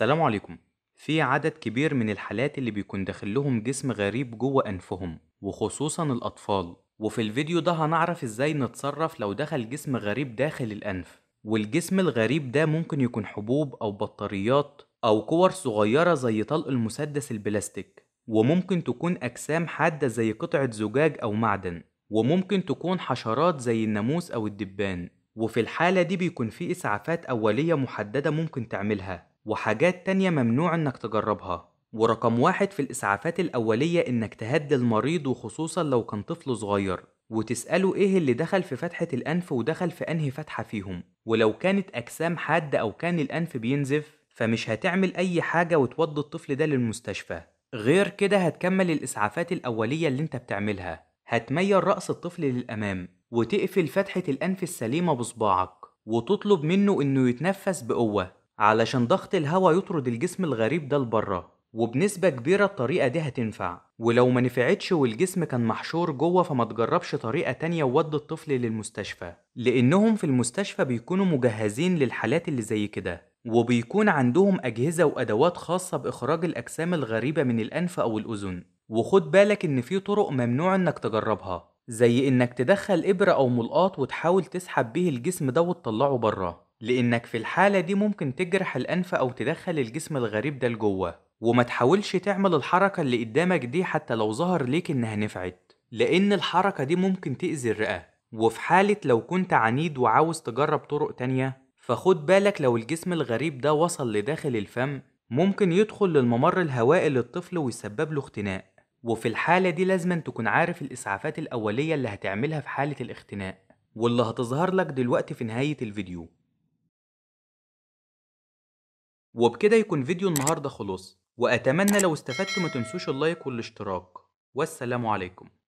السلام عليكم في عدد كبير من الحالات اللي بيكون داخل لهم جسم غريب جوه أنفهم وخصوصا الأطفال وفي الفيديو ده هنعرف ازاي نتصرف لو دخل جسم غريب داخل الأنف والجسم الغريب ده ممكن يكون حبوب أو بطاريات أو كور صغيرة زي طلق المسدس البلاستيك وممكن تكون أجسام حادة زي قطعة زجاج أو معدن وممكن تكون حشرات زي الناموس أو الدبان وفي الحالة دي بيكون في إسعافات أولية محددة ممكن تعملها وحاجات تانية ممنوع إنك تجربها ورقم واحد في الإسعافات الأولية إنك تهدي المريض وخصوصا لو كان طفل صغير وتسأله إيه اللي دخل في فتحة الأنف ودخل في أنهي فتحة فيهم ولو كانت أجسام حادة أو كان الأنف بينزف فمش هتعمل أي حاجة وتودي الطفل ده للمستشفى غير كده هتكمل الإسعافات الأولية اللي أنت بتعملها هتميل رأس الطفل للأمام وتقفل فتحة الأنف السليمة بصباعك وتطلب منه إنه يتنفس بقوة علشان ضغط الهواء يطرد الجسم الغريب ده لبره وبنسبة كبيرة الطريقة دي هتنفع ولو ما نفعتش والجسم كان محشور جوه فما تجربش طريقة تانية وود الطفل للمستشفى لأنهم في المستشفى بيكونوا مجهزين للحالات اللي زي كده وبيكون عندهم أجهزة وأدوات خاصة بإخراج الأجسام الغريبة من الأنف أو الأذن وخد بالك إن في طرق ممنوع إنك تجربها زي إنك تدخل إبرة أو ملقاط وتحاول تسحب بيه الجسم ده وتطلعه بره لإنك في الحالة دي ممكن تجرح الأنف أو تدخل الجسم الغريب ده لجوه وما تحاولش تعمل الحركة اللي قدامك دي حتى لو ظهر ليك إنها نفعت لأن الحركة دي ممكن تأذي الرئة وفي حالة لو كنت عنيد وعاوز تجرب طرق تانية فخد بالك لو الجسم الغريب ده وصل لداخل الفم ممكن يدخل للممر الهوائي للطفل ويسبب له اختناق وفي الحالة دي لازم تكون عارف الإسعافات الأولية اللي هتعملها في حالة الاختناق واللي هتظهر لك دلوقتي في نهاية الفيديو وبكده يكون فيديو النهارده خلص وأتمنى لو استفدتم ما تنسوش اللايك والاشتراك والسلام عليكم